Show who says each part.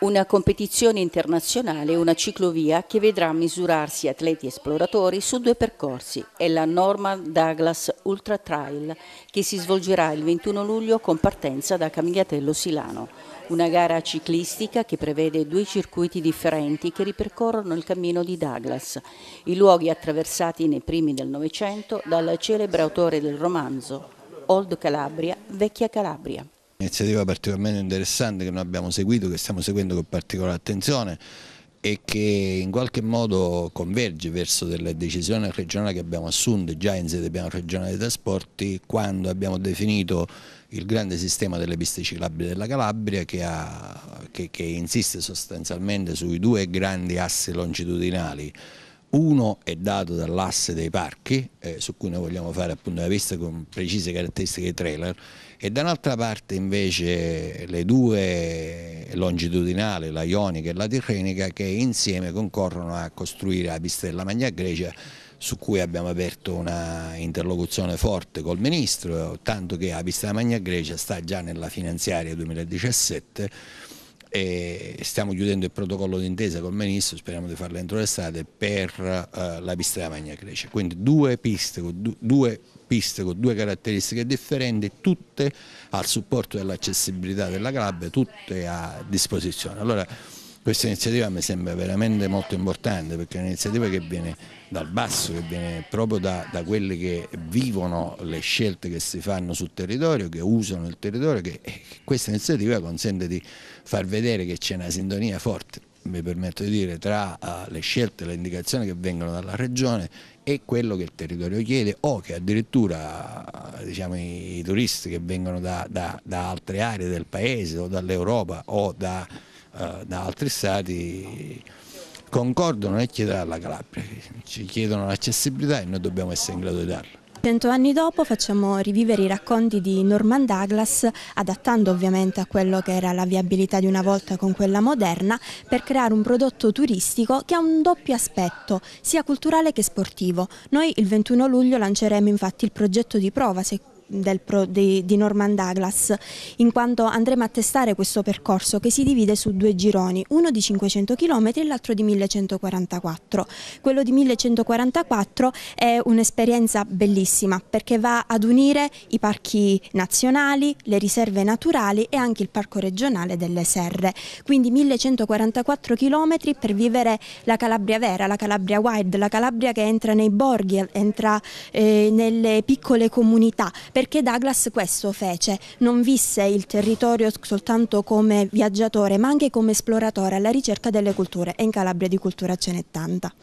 Speaker 1: Una competizione internazionale, una ciclovia che vedrà misurarsi atleti esploratori su due percorsi. È la Norman Douglas Ultra Trail che si svolgerà il 21 luglio con partenza da Camigliatello Silano. Una gara ciclistica che prevede due circuiti differenti che ripercorrono il cammino di Douglas, i luoghi attraversati nei primi del Novecento dal celebre autore del romanzo Old Calabria, Vecchia Calabria.
Speaker 2: Un'iniziativa particolarmente interessante che noi abbiamo seguito, che stiamo seguendo con particolare attenzione e che in qualche modo converge verso delle decisioni regionali che abbiamo assunto già in sede piano regionale dei trasporti quando abbiamo definito il grande sistema delle piste ciclabili della Calabria che, ha, che, che insiste sostanzialmente sui due grandi assi longitudinali uno è dato dall'asse dei parchi, eh, su cui noi vogliamo fare appunto una pista con precise caratteristiche trailer, e dall'altra parte invece le due longitudinali, la ionica e la tirrenica, che insieme concorrono a costruire la pista della Magna Grecia, su cui abbiamo aperto una interlocuzione forte col Ministro, tanto che la pista della Magna Grecia sta già nella finanziaria 2017, e stiamo chiudendo il protocollo d'intesa con il Ministro, speriamo di farlo entro l'estate, per eh, la pista della Magna Grecia. Quindi due piste, con, due piste con due caratteristiche differenti, tutte al supporto dell'accessibilità della club, tutte a disposizione. Allora, questa iniziativa mi sembra veramente molto importante perché è un'iniziativa che viene dal basso, che viene proprio da, da, quelli che vivono le scelte che si fanno sul territorio, che usano il territorio, che eh, questa iniziativa consente di far vedere che c'è una sintonia forte mi permetto di dire, tra eh, le scelte e le indicazioni che vengono dalla Regione e quello che il territorio chiede o che addirittura eh, diciamo, i, turisti che vengono da, da, da altre aree del paese o dall'Europa o da eh, da altri stati concordano nel chiedere alla Calabria, ci chiedono l'accessibilità e noi dobbiamo essere in grado di darla.
Speaker 3: Cento anni dopo facciamo rivivere i racconti di Norman Douglas, adattando ovviamente a quello che era la viabilità di una volta con quella moderna, per creare un prodotto turistico che ha un doppio aspetto, sia culturale che sportivo. Noi il 21 luglio lanceremo infatti il progetto di prova, se del pro, di, di Norman Douglas, in quanto andremo a testare questo percorso che si divide su due gironi, uno di 500 km e l'altro di 1144. Quello di 1144 è un'esperienza bellissima perché va ad unire i parchi nazionali, le riserve naturali e anche il parco regionale delle serre. Quindi 1144 km per vivere la Calabria vera, la Calabria wild, la Calabria che entra nei borghi, entra eh, nelle piccole comunità perché Douglas questo fece, non visse il territorio soltanto come viaggiatore ma anche come esploratore alla ricerca delle culture e in Calabria di cultura ce n'è tanta.